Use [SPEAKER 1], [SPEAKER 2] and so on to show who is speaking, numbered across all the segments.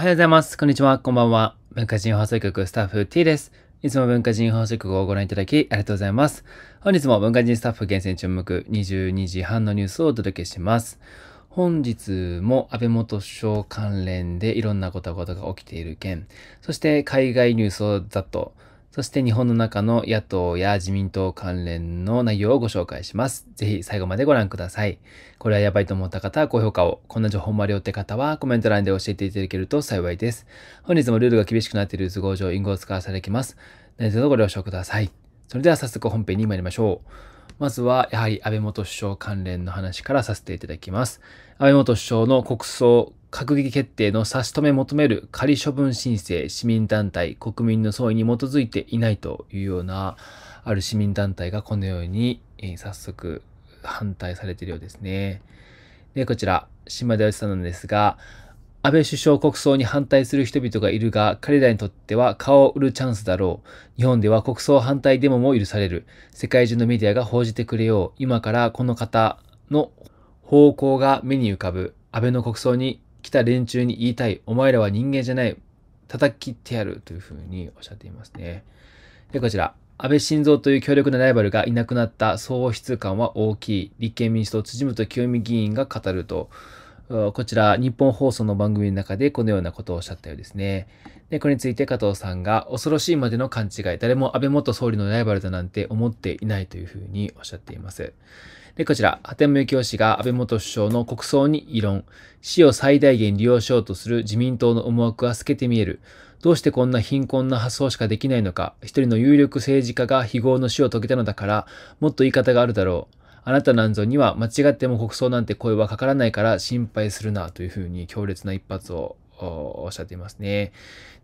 [SPEAKER 1] おはようございます。こんにちは。こんばんは。文化人放送局スタッフ T です。いつも文化人放送局をご覧いただきありがとうございます。本日も文化人スタッフ厳選注目22時半のニュースをお届けします。本日も安倍元首相関連でいろんなことが起きている件、そして海外ニュースをざっとそして日本の中の野党や自民党関連の内容をご紹介します。ぜひ最後までご覧ください。これはやばいと思った方は高評価を、こんな情報もあるよって方はコメント欄で教えていただけると幸いです。本日もルールが厳しくなっている都合上、隠語を使われていきます。何卒ご了承ください。それでは早速本編に参りましょう。まずは、やはり安倍元首相関連の話からさせていただきます。安倍元首相の国葬閣議決定の差し止め求める仮処分申請、市民団体、国民の総意に基づいていないというような、ある市民団体がこのように、えー、早速反対されているようですね。で、こちら、島田義さんなんですが、安倍首相国葬に反対する人々がいるが、彼らにとっては顔を売るチャンスだろう。日本では国葬反対デモも許される。世界中のメディアが報じてくれよう。今からこの方の方向が目に浮かぶ。安倍の国葬に来た連中に言いたい。お前らは人間じゃない。叩き切ってやる。というふうにおっしゃっていますね。で、こちら。安倍晋三という強力なライバルがいなくなった喪失感は大きい。立憲民主党辻元清美議員が語ると。こちら、日本放送の番組の中でこのようなことをおっしゃったようですね。で、これについて加藤さんが、恐ろしいまでの勘違い、誰も安倍元総理のライバルだなんて思っていないというふうにおっしゃっています。で、こちら、鳩山幸夫氏が安倍元首相の国葬に異論、死を最大限利用しようとする自民党の思惑は透けて見える。どうしてこんな貧困な発想しかできないのか、一人の有力政治家が非業の死を遂げたのだから、もっと言い方があるだろう。あなたなんぞには間違っても国葬なんて声はかからないから心配するなというふうに強烈な一発をおっしゃっていますね。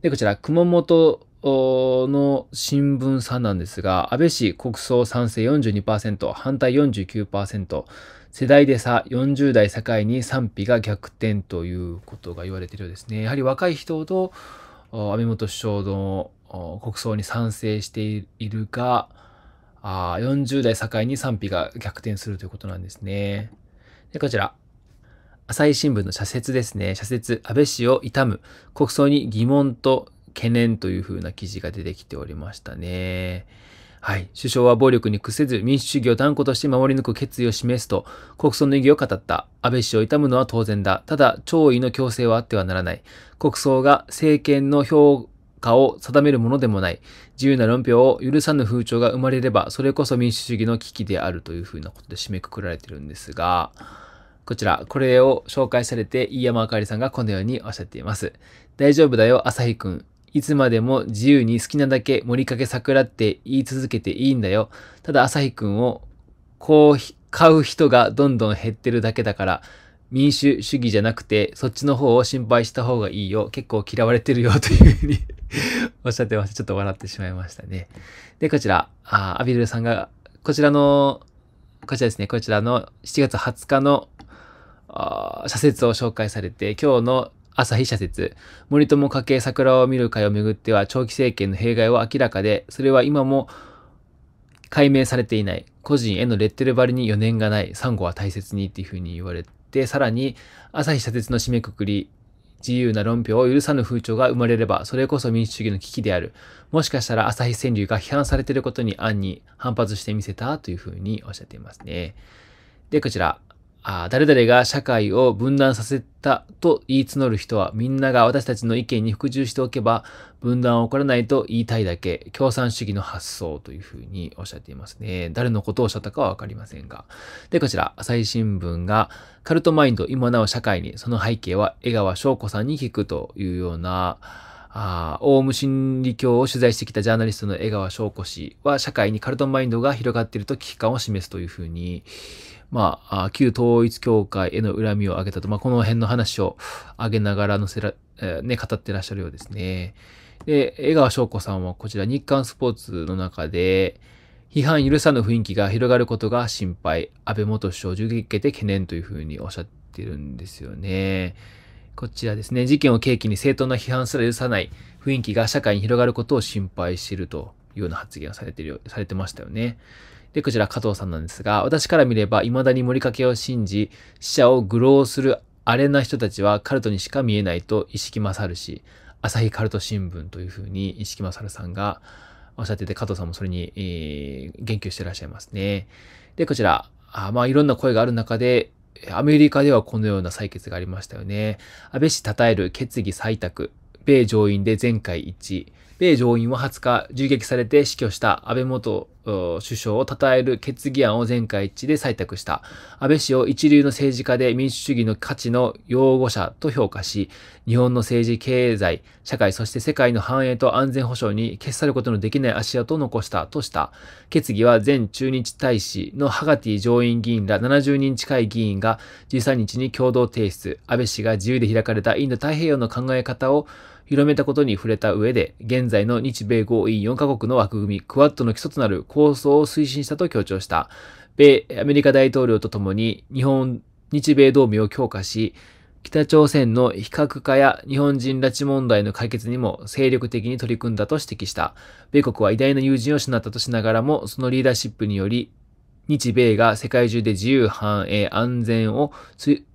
[SPEAKER 1] で、こちら、熊本の新聞さんなんですが、安倍氏国葬賛成42%、反対49%、世代で差40代境に賛否が逆転ということが言われているようですね。やはり若い人と安倍元首相の国葬に賛成しているが、あ40代境に賛否が逆転するということなんですね。で、こちら。朝日新聞の社説ですね。社説、安倍氏を悼む、国葬に疑問と懸念というふうな記事が出てきておりましたね。はい。首相は暴力に屈せず民主主義を断固として守り抜く決意を示すと、国葬の意義を語った。安倍氏を悼むのは当然だ。ただ、弔意の強制はあってはならない。国葬が政権の評かを定めるものでもない。自由な論評を許さぬ風潮が生まれれば、それこそ民主主義の危機であるというふうなことで締めくくられてるんですが、こちら、これを紹介されて、飯山あかりさんがこのようにおっしゃっています。大丈夫だよ、朝日くん。いつまでも自由に好きなだけ盛りかけ桜って言い続けていいんだよ。ただ朝日くんを、こう、買う人がどんどん減ってるだけだから、民主主義じゃなくて、そっちの方を心配した方がいいよ。結構嫌われてるよというふうに おっしゃってました。ちょっと笑ってしまいましたね。で、こちら、あアビルさんが、こちらの、こちらですね、こちらの7月20日の社説を紹介されて、今日の朝日社説、森友家計桜を見る会をめぐっては長期政権の弊害は明らかで、それは今も解明されていない。個人へのレッテル張りに余念がない。サンゴは大切にっていうふうに言われて、さらに朝日社説の締めくくり、自由な論評を許さぬ風潮が生まれれば、それこそ民主主義の危機である。もしかしたら朝日川柳が批判されていることに暗に反発してみせたというふうにおっしゃっていますね。で、こちら。あ誰々が社会を分断させたと言い募る人は、みんなが私たちの意見に服従しておけば、分断は起こらないと言いたいだけ、共産主義の発想というふうにおっしゃっていますね。誰のことをおっしゃったかはわかりませんが。で、こちら、最新聞が、カルトマインド、今なお社会に、その背景は江川翔子さんに聞くというような、あオウム真理教を取材してきたジャーナリストの江川翔子氏は社会にカルトマインドが広がっていると危機感を示すというふうに、まあ、旧統一教会への恨みを挙げたと、まあ、この辺の話を挙げながら載せら、えー、ね、語ってらっしゃるようですね。で、江川翔子さんはこちら日刊スポーツの中で、批判許さぬ雰囲気が広がることが心配、安倍元首相銃撃受けて懸念というふうにおっしゃってるんですよね。こちらですね、事件を契機に正当な批判すら許さない雰囲気が社会に広がることを心配しているというような発言をされてるされてましたよね。で、こちら加藤さんなんですが、私から見れば未だに盛りかけを信じ、死者を愚弄するアレな人たちはカルトにしか見えないと意識勝るし、朝日カルト新聞というふうに意識勝さんがおっしゃってて、加藤さんもそれに、えー、言及してらっしゃいますね。で、こちら、あまあいろんな声がある中で、アメリカではこのような採決がありましたよね。安倍氏称える決議採択。米上院で前回一致。米上院は20日、銃撃されて死去した安倍元首相を称える決議案を全会一致で採択した。安倍氏を一流の政治家で民主主義の価値の擁護者と評価し、日本の政治、経済、社会、そして世界の繁栄と安全保障に決さることのできない足跡を残したとした。決議は前駐日大使のハガティ上院議員ら70人近い議員が13日に共同提出、安倍氏が自由で開かれたインド太平洋の考え方を広めたことに触れた上で、現在の日米豪印4カ国の枠組み、クワッドの基礎となる構想を推進したと強調した。米、アメリカ大統領とともに日本、日米同盟を強化し、北朝鮮の非核化や日本人拉致問題の解決にも精力的に取り組んだと指摘した。米国は偉大な友人を失ったとしながらも、そのリーダーシップにより、日米が世界中で自由、繁栄、安全を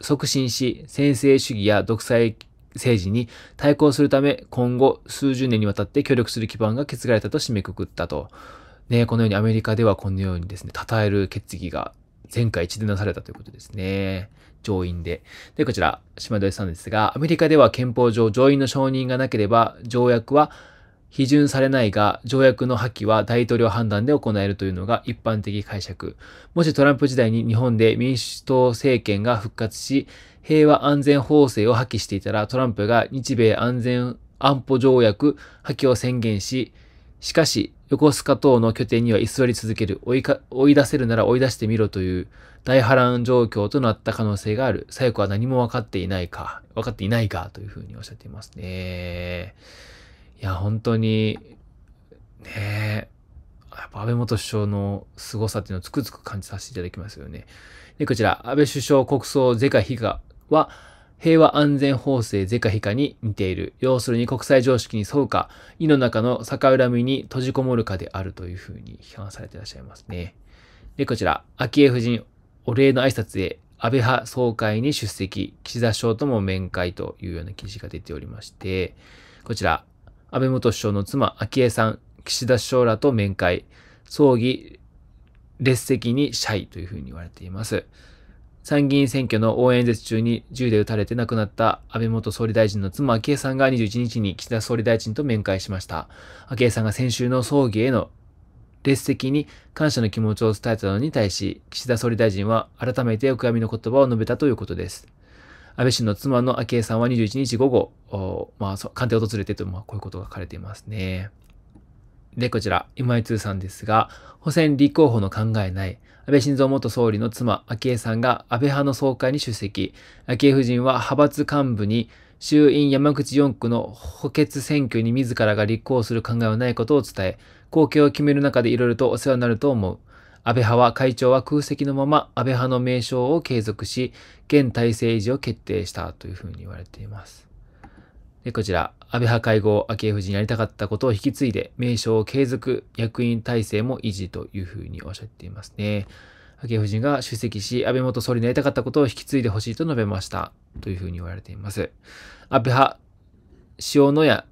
[SPEAKER 1] 促進し、専制主義や独裁政治に対抗するため、今後数十年にわたって協力する基盤が築かれたと締めくくったと。ね、このようにアメリカではこのようにですね、称える決議が前回一致でなされたということですね。上院で。で、こちら、島田さんですが、アメリカでは憲法上上院の承認がなければ、条約は批准されないが、条約の破棄は大統領判断で行えるというのが一般的解釈。もしトランプ時代に日本で民主党政権が復活し、平和安全法制を破棄していたら、トランプが日米安全安保条約破棄を宣言し、しかし、横須賀等の拠点には居座り続ける追いか、追い出せるなら追い出してみろという大波乱状況となった可能性がある。左翼は何も分かっていないか、分かっていないかというふうにおっしゃっていますね。いや、本当に、ねやっぱ安倍元首相の凄さっていうのをつくづく感じさせていただきますよね。で、こちら、安倍首相国葬是か非かは、平和安全法制是か非かに似ている。要するに国際常識に沿うか、意の中の逆恨みに閉じこもるかであるというふうに批判されていらっしゃいますね。で、こちら、昭恵夫人、お礼の挨拶へ安倍派総会に出席、岸田首相とも面会というような記事が出ておりまして、こちら、安倍元首相の妻、昭恵さん、岸田首相らと面会、葬儀、列席に謝意というふうに言われています。参議院選挙の応援演説中に銃で撃たれて亡くなった安倍元総理大臣の妻昭恵さんが21日に岸田総理大臣と面会しました。昭恵さんが先週の葬儀への列席に感謝の気持ちを伝えたのに対し、岸田総理大臣は改めてお悔やみの言葉を述べたということです。安倍氏の妻の昭恵さんは21日午後、まあ、官邸を訪れてと、まあ、こういうことが書かれていますね。で、こちら、今井通さんですが、補選立候補の考えない。安倍晋三元総理の妻、昭恵さんが安倍派の総会に出席。昭恵夫人は派閥幹部に衆院山口4区の補欠選挙に自らが立候補する考えはないことを伝え、後継を決める中でいろいろとお世話になると思う。安倍派は会長は空席のまま安倍派の名称を継続し、現体制維持を決定したというふうに言われています。で、こちら、安倍派会合、昭恵夫人にやりたかったことを引き継いで、名称を継続、役員体制も維持というふうにおっしゃっていますね。昭恵夫人が出席し、安倍元総理になりたかったことを引き継いでほしいと述べました。というふうに言われています。安倍派、塩野屋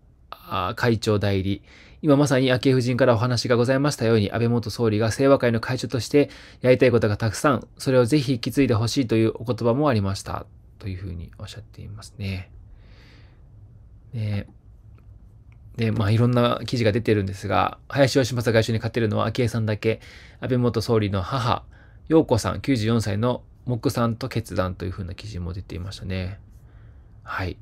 [SPEAKER 1] 会長代理、今まさに昭恵夫人からお話がございましたように、安倍元総理が清和会の会長としてやりたいことがたくさん、それをぜひ引き継いでほしいというお言葉もありました。というふうにおっしゃっていますね。で、で、まあいろんな記事が出てるんですが、林芳正外相に勝てるのは昭恵さんだけ、安倍元総理の母、陽子さん94歳の木さんと決断というふうな記事も出ていましたね。はい。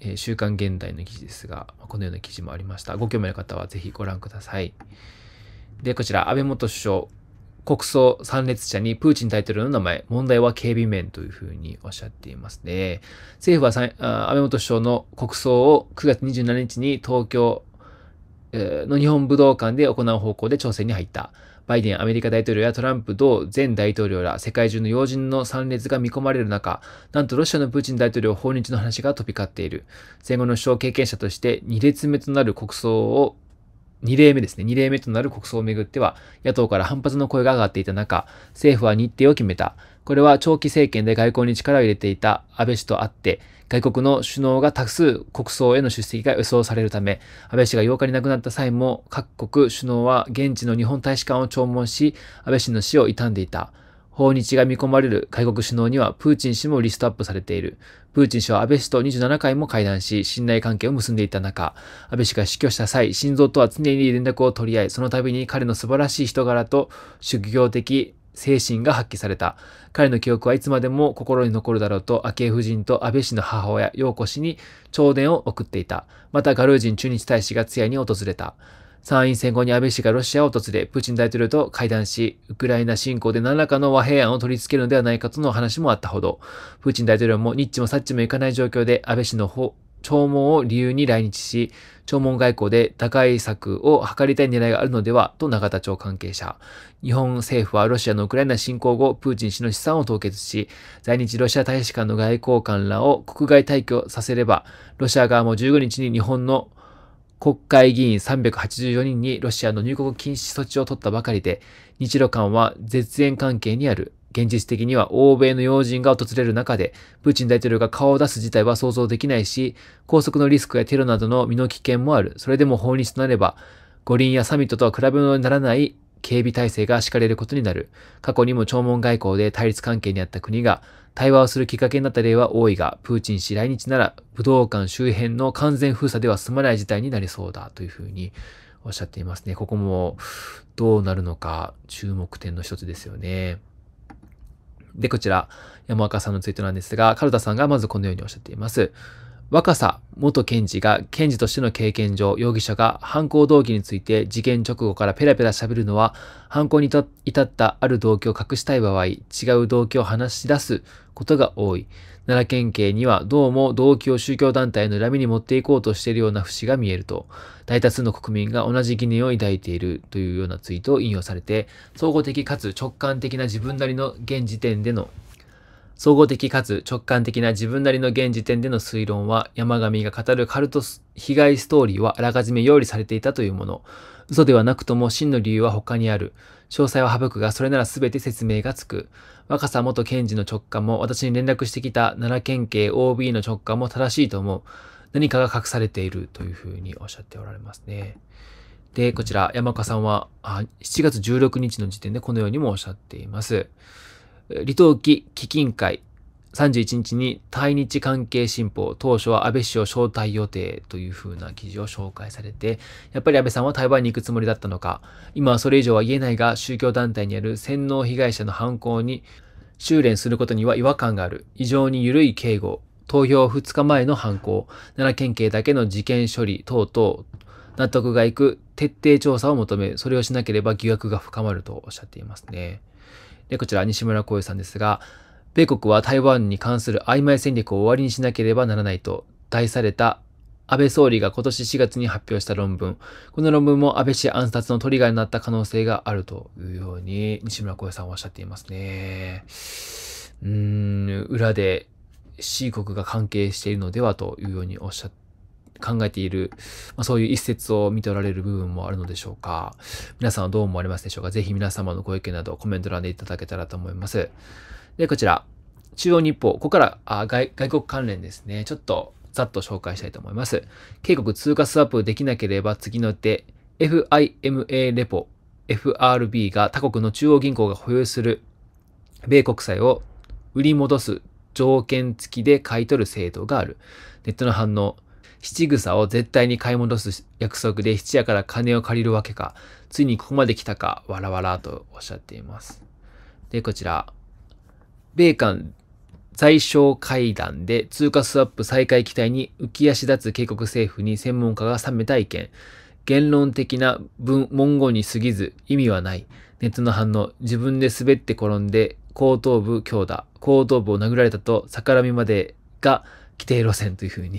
[SPEAKER 1] えー、週刊現代の記事ですが、このような記事もありました。ご興味の方はぜひご覧ください。で、こちら、安倍元首相、国葬参列者にプーチン大統領の名前、問題は警備面というふうにおっしゃっていますね。政府は安倍元首相の国葬を9月27日に東京の日本武道館で行う方向で調整に入った。バイデンアメリカ大統領やトランプ同前大統領ら世界中の要人の参列が見込まれる中、なんとロシアのプーチン大統領訪日の話が飛び交っている。戦後の首相経験者として2列目となる国葬を2例目ですね。2例目となる国葬をめぐっては、野党から反発の声が上がっていた中、政府は日程を決めた。これは長期政権で外交に力を入れていた安倍氏とあって、外国の首脳が多数国葬への出席が予想されるため、安倍氏が8日に亡くなった際も、各国首脳は現地の日本大使館を弔問し、安倍氏の死を悼んでいた。訪日が見込まれる外国首脳にはプーチン氏もリストアップされている。プーチン氏は安倍氏と27回も会談し、信頼関係を結んでいた中、安倍氏が死去した際、心臓とは常に連絡を取り合い、その度に彼の素晴らしい人柄と修行的精神が発揮された。彼の記憶はいつまでも心に残るだろうと、昭恵夫人と安倍氏の母親、陽子氏に弔電を送っていた。また、ガルージン駐日大使が通夜に訪れた。参院選後に安倍氏がロシアを訪れ、プーチン大統領と会談し、ウクライナ侵攻で何らかの和平案を取り付けるのではないかとの話もあったほど、プーチン大統領もニッチもサッチもいかない状況で安倍氏の弔問を理由に来日し、弔問外交で打開策を図りたい狙いがあるのではと永田町関係者。日本政府はロシアのウクライナ侵攻後、プーチン氏の資産を凍結し、在日ロシア大使館の外交官らを国外退去させれば、ロシア側も15日に日本の国会議員384人にロシアの入国禁止措置を取ったばかりで、日露間は絶縁関係にある。現実的には欧米の要人が訪れる中で、プーチン大統領が顔を出す事態は想像できないし、拘束のリスクやテロなどの身の危険もある。それでも法律となれば、五輪やサミットとは比べ物にならない警備体制が敷かれることになる。過去にも弔問外交で対立関係にあった国が対話をするきっかけになった例は多いが、プーチン氏来日なら武道館周辺の完全封鎖では済まない事態になりそうだというふうにおっしゃっていますね。ここもどうなるのか注目点の一つですよね。で、こちら、山岡さんのツイートなんですが、カルタさんがまずこのようにおっしゃっています。若狭元検事が検事としての経験上、容疑者が犯行動機について事件直後からペラペラ喋るのは、犯行に至ったある動機を隠したい場合、違う動機を話し出すことが多い。奈良県警にはどうも動機を宗教団体の恨みに持っていこうとしているような節が見えると、大多数の国民が同じ疑念を抱いているというようなツイートを引用されて、総合的かつ直感的な自分なりの現時点での総合的かつ直感的な自分なりの現時点での推論は、山上が語るカルト被害ストーリーはあらかじめ用意されていたというもの。嘘ではなくとも真の理由は他にある。詳細は省くが、それなら全て説明がつく。若狭元検事の直感も、私に連絡してきた奈良県警 OB の直感も正しいと思う。何かが隠されているというふうにおっしゃっておられますね。で、こちら、山岡さんは、7月16日の時点でこのようにもおっしゃっています。李登輝基金会31日に対日関係新報、当初は安倍氏を招待予定というふうな記事を紹介されて、やっぱり安倍さんは台湾に行くつもりだったのか、今はそれ以上は言えないが、宗教団体による洗脳被害者の犯行に修練することには違和感がある。異常に緩い警護、投票2日前の犯行、奈良県警だけの事件処理等々、納得がいく徹底調査を求め、それをしなければ疑惑が深まるとおっしゃっていますね。で、こちら西村光さんですが、米国は台湾に関する曖昧戦略を終わりにしなければならないと題された安倍総理が今年4月に発表した論文。この論文も安倍氏暗殺のトリガーになった可能性があるというように西村光さんはおっしゃっていますね。うーん、裏で C 国が関係しているのではというようにおっしゃって考えている、まあ、そういう一節を見ておられる部分もあるのでしょうか。皆さんはどう思われますでしょうかぜひ皆様のご意見などコメント欄でいただけたらと思います。で、こちら。中央日報。ここからあ外外国関連ですね。ちょっとざっと紹介したいと思います。警告通貨スワップできなければ次の手、FIMA レポ、FRB が他国の中央銀行が保有する米国債を売り戻す条件付きで買い取る制度がある。ネットの反応。七草を絶対に買い戻す約束で質屋から金を借りるわけか。ついにここまで来たか。わらわらとおっしゃっています。で、こちら。米韓財相会談で通貨スワップ再開期待に浮き足立つ警告政府に専門家が冷めた意見。言論的な文文言に過ぎず意味はない。熱の反応。自分で滑って転んで後頭部強打。後頭部を殴られたと逆らみまでが規定路線というふうに、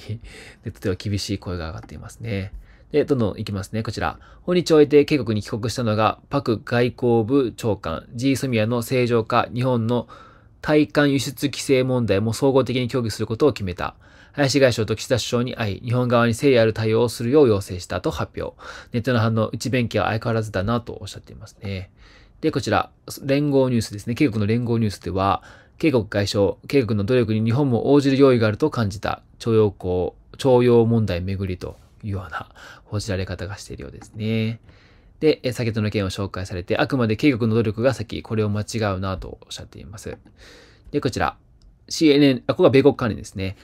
[SPEAKER 1] ネットでは厳しい声が上がっていますね。で、どんどん行きますね。こちら。本日を終えて渓谷に帰国したのが、パク外交部長官、G ソミアの正常化、日本の対韓輸出規制問題も総合的に協議することを決めた。林外相と岸田首相に会い、日本側に誠意ある対応をするよう要請したと発表。ネットの反応、内弁慶は相変わらずだなとおっしゃっていますね。で、こちら、連合ニュースですね。渓谷の連合ニュースでは、慶国外相、慶国の努力に日本も応じる用意があると感じた、徴用工、徴用問題巡りというような報じられ方がしているようですね。で、先ほどの件を紹介されて、あくまで慶国の努力が先、これを間違うなとおっしゃっています。で、こちら、CNN、あ、ここが米国関連ですね。